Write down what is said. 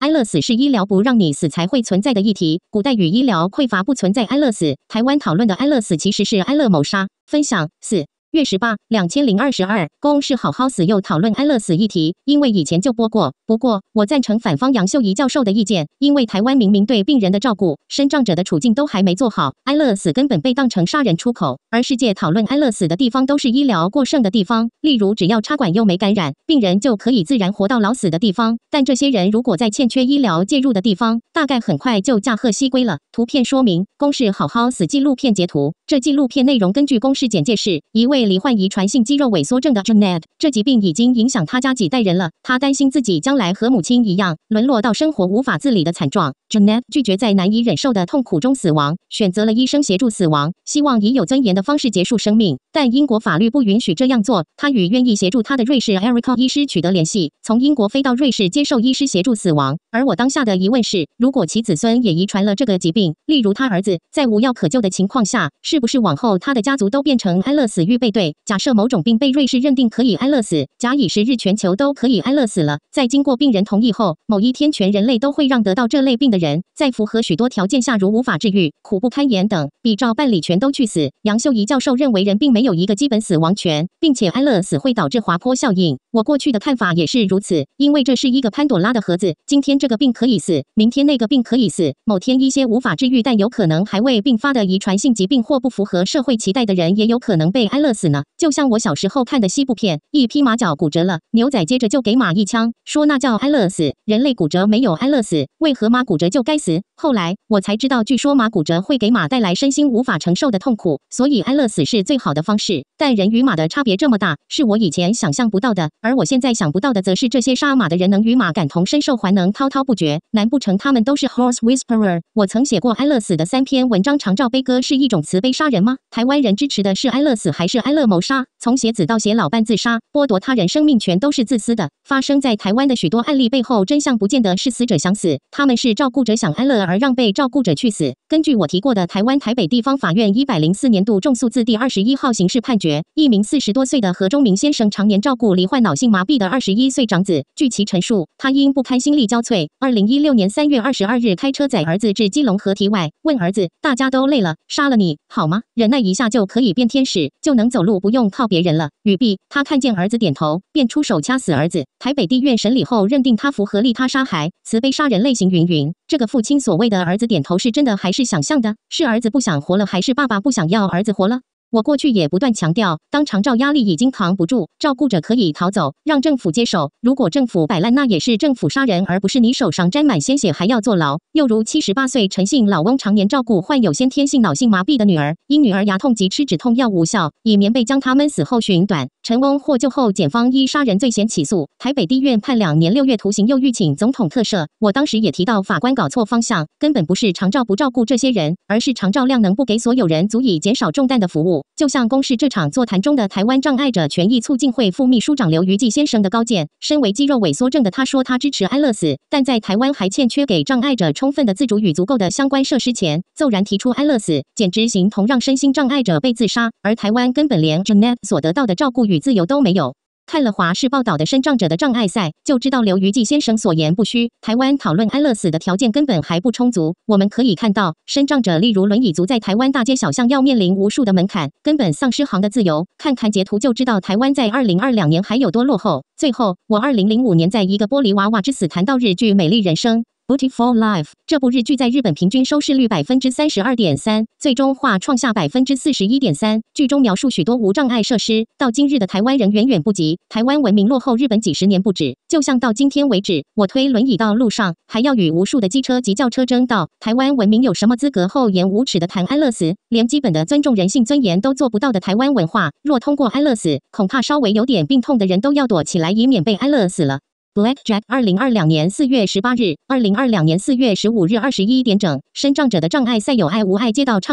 安乐死是医疗不让你死才会存在的议题。古代与医疗匮乏不存在安乐死。台湾讨论的安乐死其实是安乐谋杀。分享四。月十八，两千零二十二，公是好好死又讨论安乐死议题，因为以前就播过。不过我赞成反方杨秀仪教授的意见，因为台湾明明对病人的照顾、身障者的处境都还没做好，安乐死根本被当成杀人出口。而世界讨论安乐死的地方都是医疗过剩的地方，例如只要插管又没感染，病人就可以自然活到老死的地方。但这些人如果在欠缺医疗介入的地方，大概很快就驾鹤西归了。图片说明：公是好好死纪录片截图。这纪录片内容根据公式简介是一位。被罹患遗传性肌肉萎缩症的 j e n e t 这疾病已经影响他家几代人了。他担心自己将来和母亲一样，沦落到生活无法自理的惨状。j e n e t 拒绝在难以忍受的痛苦中死亡，选择了医生协助死亡，希望以有尊严的方式结束生命。但英国法律不允许这样做。他与愿意协助他的瑞士 e r i c a 医师取得联系，从英国飞到瑞士接受医师协助死亡。而我当下的疑问是：如果其子孙也遗传了这个疾病，例如他儿子，在无药可救的情况下，是不是往后他的家族都变成安乐死预备？对，假设某种病被瑞士认定可以安乐死，假以时日全球都可以安乐死了。在经过病人同意后，某一天全人类都会让得到这类病的人，在符合许多条件下，如无法治愈、苦不堪言等，比照办理全都去死。杨秀怡教授认为，人并没有一个基本死亡权，并且安乐死会导致滑坡效应。我过去的看法也是如此，因为这是一个潘朵拉的盒子。今天这个病可以死，明天那个病可以死，某天一些无法治愈但有可能还未病发的遗传性疾病或不符合社会期待的人，也有可能被安乐。死。死呢？就像我小时候看的西部片，一匹马脚骨折了，牛仔接着就给马一枪，说那叫安乐死。人类骨折没有安乐死，为何马骨折就该死？后来我才知道，据说马骨折会给马带来身心无法承受的痛苦，所以安乐死是最好的方式。但人与马的差别这么大，是我以前想象不到的。而我现在想不到，的，则是这些杀马的人能与马感同身受，还能滔滔不绝。难不成他们都是 horse whisperer？我曾写过安乐死的三篇文章，长照悲歌是一种慈悲杀人吗？台湾人支持的是安乐死还是安？勒谋杀。从写子到写老伴自杀，剥夺他人生命权都是自私的。发生在台湾的许多案例背后真相，不见得是死者想死，他们是照顾者想安乐，而让被照顾者去死。根据我提过的台湾台北地方法院一百零四年度重诉字第二十一号刑事判决，一名四十多岁的何中明先生常年照顾罹患脑性麻痹的二十一岁长子。据其陈述，他因不开心、力交瘁，二零一六年三月二十二日开车载儿子至基隆河堤外，问儿子：“大家都累了，杀了你好吗？忍耐一下就可以变天使，就能走路，不用靠。”别人了，语毕，他看见儿子点头，便出手掐死儿子。台北地院审理后认定他符合利他杀害、慈悲杀人类型云云。这个父亲所谓的儿子点头是真的还是想象的？是儿子不想活了，还是爸爸不想要儿子活了？我过去也不断强调，当长照压力已经扛不住，照顾者可以逃走，让政府接手。如果政府摆烂，那也是政府杀人，而不是你手上沾满鲜血还要坐牢。又如七十八岁陈姓老翁，常年照顾患有先天性脑性麻痹的女儿，因女儿牙痛及吃止痛药无效，以棉被将她闷死后寻短。陈翁获救后，检方依杀人罪嫌起诉。台北地院判两年六月徒刑，又预请总统特赦。我当时也提到，法官搞错方向，根本不是常照不照顾这些人，而是常照量能不给所有人足以减少重担的服务。就像公示这场座谈中的台湾障碍者权益促进会副秘书长刘余记先生的高见，身为肌肉萎缩症的他，说他支持安乐死，但在台湾还欠缺给障碍者充分的自主与足够的相关设施前，骤然提出安乐死，简直形同让身心障碍者被自杀。而台湾根本连 j a n e t 所得到的照顾。与自由都没有。看了华视报道的身障者的障碍赛，就知道刘瑜记先生所言不虚。台湾讨论安乐死的条件根本还不充足。我们可以看到，身障者例如轮椅族在台湾大街小巷要面临无数的门槛，根本丧失行的自由。看看截图就知道，台湾在二零二两年还有多落后。最后，我二零零五年在一个玻璃娃娃之死谈到日剧《美丽人生》。b e a u t y Four Life》这部日剧在日本平均收视率百分之三十二点三，最终话创下百分之四十一点三。剧中描述许多无障碍设施，到今日的台湾人远远不及。台湾文明落后日本几十年不止，就像到今天为止，我推轮椅到路上还要与无数的机车及轿车争道。台湾文明有什么资格厚颜无耻的谈安乐死？连基本的尊重人性尊严都做不到的台湾文化，若通过安乐死，恐怕稍微有点病痛的人都要躲起来，以免被安乐死了。Blackjack，二零二两年四月十八日，二零二两年四月十五日二十一点整，身障者的障碍赛有爱无爱街道唱。